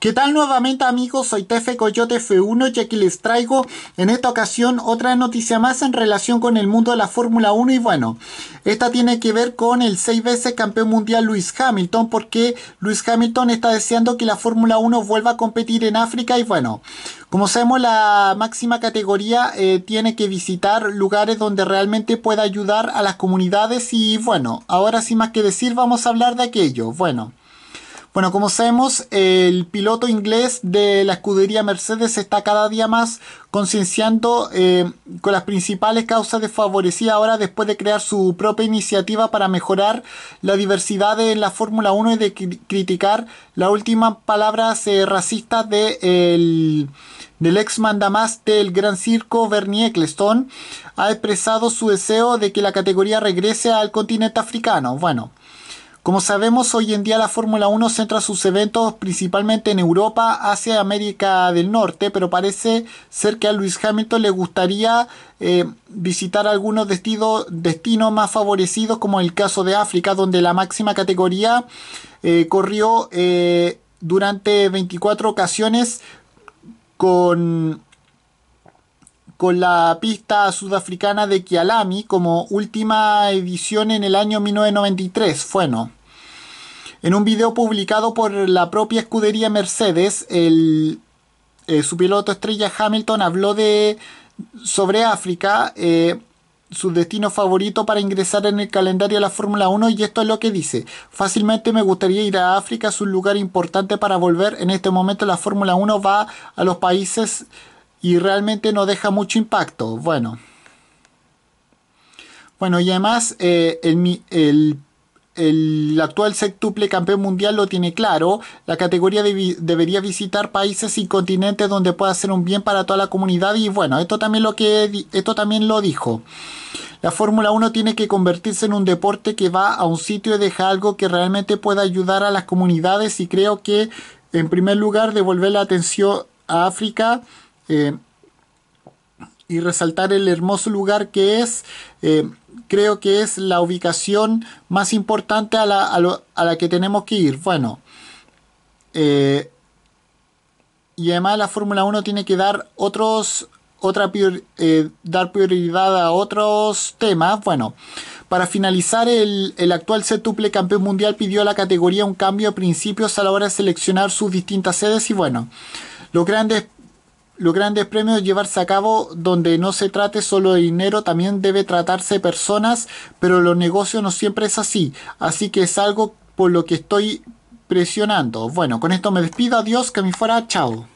¿Qué tal nuevamente amigos? Soy Tefe Coyote F1 y aquí les traigo en esta ocasión otra noticia más en relación con el mundo de la Fórmula 1 y bueno, esta tiene que ver con el seis veces campeón mundial Luis Hamilton porque Luis Hamilton está deseando que la Fórmula 1 vuelva a competir en África y bueno, como sabemos la máxima categoría eh, tiene que visitar lugares donde realmente pueda ayudar a las comunidades y bueno, ahora sin más que decir vamos a hablar de aquello. Bueno. Bueno, como sabemos, el piloto inglés de la escudería Mercedes está cada día más concienciando eh, con las principales causas desfavorecidas ahora después de crear su propia iniciativa para mejorar la diversidad en la Fórmula 1 y de criticar las últimas palabras racistas de del ex mandamás del Gran Circo Bernie Ecclestone, ha expresado su deseo de que la categoría regrese al continente africano. Bueno, como sabemos, hoy en día la Fórmula 1 centra sus eventos principalmente en Europa, Asia y América del Norte, pero parece ser que a Lewis Hamilton le gustaría eh, visitar algunos destinos más favorecidos, como el caso de África, donde la máxima categoría eh, corrió eh, durante 24 ocasiones con con la pista sudafricana de Kialami como última edición en el año 1993. Bueno, en un video publicado por la propia escudería Mercedes, eh, su piloto estrella Hamilton habló de sobre África, eh, su destino favorito para ingresar en el calendario de la Fórmula 1 y esto es lo que dice. Fácilmente me gustaría ir a África, es un lugar importante para volver. En este momento la Fórmula 1 va a los países y realmente no deja mucho impacto. Bueno. Bueno, y además eh, el, el el actual sextuple campeón mundial lo tiene claro, la categoría debería visitar países y continentes donde pueda ser un bien para toda la comunidad y bueno, esto también lo que esto también lo dijo. La Fórmula 1 tiene que convertirse en un deporte que va a un sitio y deja algo que realmente pueda ayudar a las comunidades y creo que en primer lugar devolver la atención a África eh, y resaltar el hermoso lugar que es. Eh, creo que es la ubicación más importante a la, que tenemos que ir. Bueno, eh, y además la Fórmula 1 tiene que dar otros otra eh, dar prioridad a otros temas. Bueno, para finalizar, el, actual actual setuple campeón mundial pidió a la categoría un cambio de principios a la hora de seleccionar sus distintas sedes y bueno, los grandes los grandes premios llevarse a cabo donde no se trate solo de dinero, también debe tratarse personas, pero los negocios no siempre es así, así que es algo por lo que estoy presionando. Bueno, con esto me despido, adiós, que me fuera, chao.